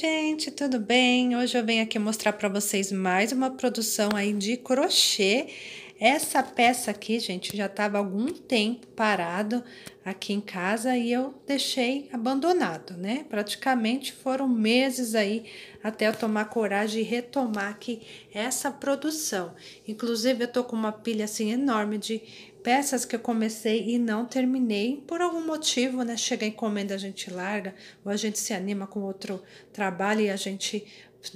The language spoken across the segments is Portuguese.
gente, tudo bem? Hoje eu venho aqui mostrar para vocês mais uma produção aí de crochê. Essa peça aqui, gente, já estava algum tempo parado aqui em casa e eu deixei abandonado, né? Praticamente foram meses aí até eu tomar coragem e retomar aqui essa produção. Inclusive, eu tô com uma pilha assim enorme de peças que eu comecei e não terminei por algum motivo, né? Chega a encomenda, a gente larga, ou a gente se anima com outro trabalho e a gente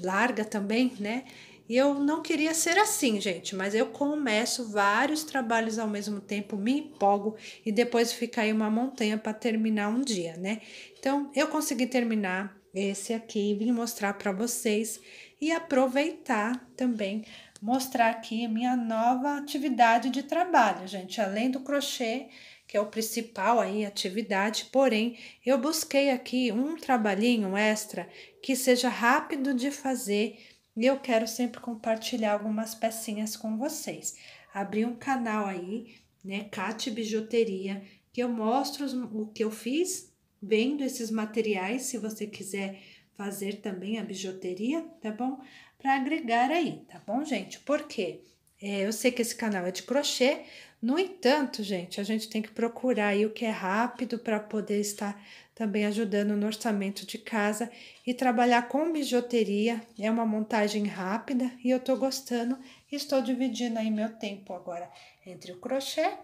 larga também, né? E eu não queria ser assim, gente, mas eu começo vários trabalhos ao mesmo tempo, me empolgo e depois fica aí uma montanha para terminar um dia, né? Então, eu consegui terminar esse aqui, vim mostrar para vocês e aproveitar também mostrar aqui a minha nova atividade de trabalho, gente, além do crochê, que é o principal aí atividade, porém eu busquei aqui um trabalhinho extra que seja rápido de fazer e eu quero sempre compartilhar algumas pecinhas com vocês. Abri um canal aí, né, Cate Bijuteria, que eu mostro o que eu fiz vendo esses materiais, se você quiser fazer também a bijuteria, tá bom? Para agregar aí, tá bom, gente? Porque é, eu sei que esse canal é de crochê, no entanto, gente, a gente tem que procurar aí o que é rápido para poder estar também ajudando no orçamento de casa e trabalhar com bijuteria. É uma montagem rápida e eu estou gostando e estou dividindo aí meu tempo agora entre o crochê,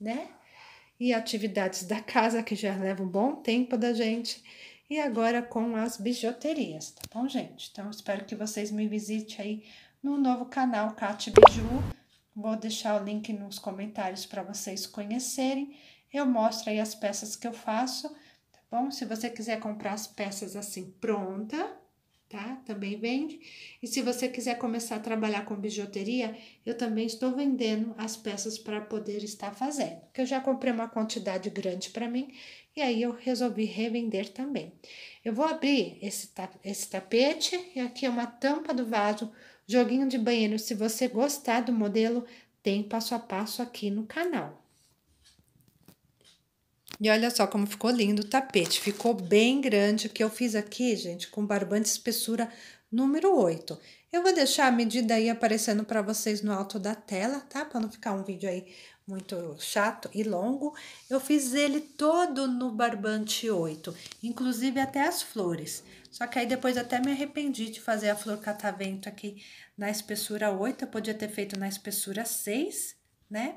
né? E atividades da casa que já levam um bom tempo da gente. E agora com as bijuterias, tá bom, gente? Então, espero que vocês me visitem aí no novo canal Cate Biju Vou deixar o link nos comentários para vocês conhecerem. Eu mostro aí as peças que eu faço, tá bom? Se você quiser comprar as peças assim pronta, tá? Também vende. E se você quiser começar a trabalhar com bijuteria, eu também estou vendendo as peças para poder estar fazendo. Que eu já comprei uma quantidade grande para mim e aí eu resolvi revender também. Eu vou abrir esse, esse tapete e aqui é uma tampa do vaso joguinho de banheiro. Se você gostar do modelo, tem passo a passo aqui no canal. E olha só como ficou lindo o tapete. Ficou bem grande. O que eu fiz aqui, gente, com barbante espessura número 8. Eu vou deixar a medida aí aparecendo para vocês no alto da tela, tá? Para não ficar um vídeo aí muito chato e longo, eu fiz ele todo no barbante 8, inclusive até as flores. Só que aí depois até me arrependi de fazer a flor catavento aqui na espessura 8, eu podia ter feito na espessura 6, né?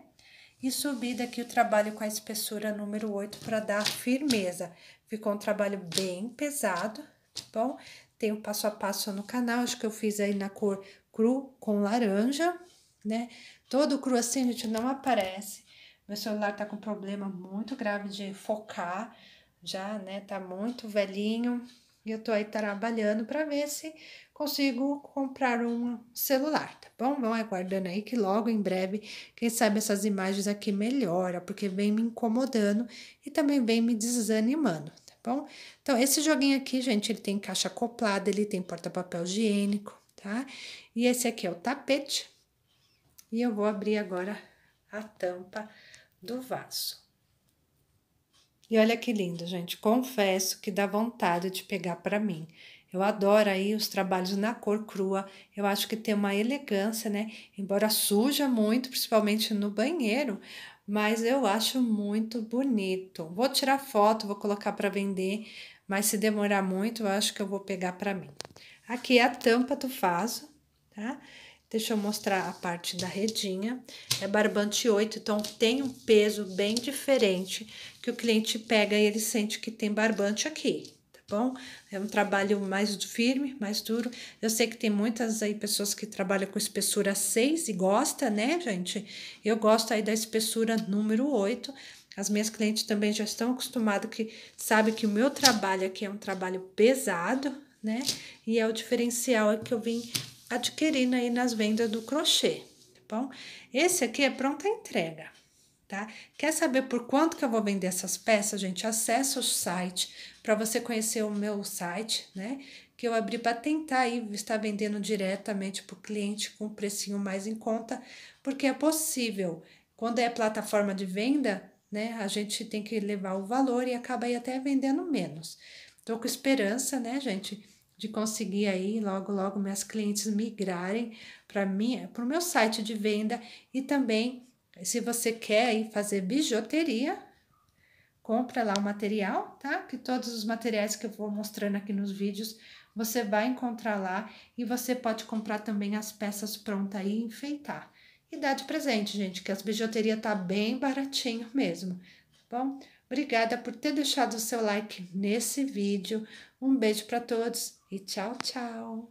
E subi daqui o trabalho com a espessura número 8 para dar firmeza. Ficou um trabalho bem pesado, tá bom? Tem o passo a passo no canal, acho que eu fiz aí na cor cru com laranja, né? Todo cru assim, gente, não aparece. Meu celular tá com problema muito grave de focar, já, né? Tá muito velhinho. E eu tô aí trabalhando para ver se consigo comprar um celular, tá bom? Vão aguardando aí que logo em breve, quem sabe essas imagens aqui melhora, porque vem me incomodando e também vem me desanimando, tá bom? Então, esse joguinho aqui, gente, ele tem caixa acoplada, ele tem porta-papel higiênico, tá? E esse aqui é o tapete, e eu vou abrir agora a tampa do vaso. E olha que lindo, gente. Confesso que dá vontade de pegar para mim. Eu adoro aí os trabalhos na cor crua. Eu acho que tem uma elegância, né? Embora suja muito, principalmente no banheiro, mas eu acho muito bonito. Vou tirar foto, vou colocar para vender, mas se demorar muito, eu acho que eu vou pegar para mim. Aqui é a tampa do vaso, tá? Deixa eu mostrar a parte da redinha. É barbante 8, então tem um peso bem diferente que o cliente pega e ele sente que tem barbante aqui, tá bom? É um trabalho mais firme, mais duro. Eu sei que tem muitas aí pessoas que trabalham com espessura 6 e gosta, né, gente? Eu gosto aí da espessura número 8. As minhas clientes também já estão acostumadas que sabe que o meu trabalho aqui é um trabalho pesado, né? E é o diferencial é que eu vim adquirindo aí nas vendas do crochê, tá bom? Esse aqui é pronta entrega, tá? Quer saber por quanto que eu vou vender essas peças, gente? Acesse o site para você conhecer o meu site, né? Que eu abri para tentar aí estar vendendo diretamente para o cliente com um precinho mais em conta, porque é possível. Quando é plataforma de venda, né? A gente tem que levar o valor e acaba aí até vendendo menos. Tô com esperança, né, gente? de conseguir aí logo, logo minhas clientes migrarem para para o meu site de venda e também se você quer aí fazer bijuteria, compra lá o material, tá? Que todos os materiais que eu vou mostrando aqui nos vídeos, você vai encontrar lá e você pode comprar também as peças prontas e enfeitar. E dar de presente, gente, que as bijuteria tá bem baratinho mesmo, tá bom? Obrigada por ter deixado o seu like nesse vídeo. Um beijo para todos e tchau, tchau.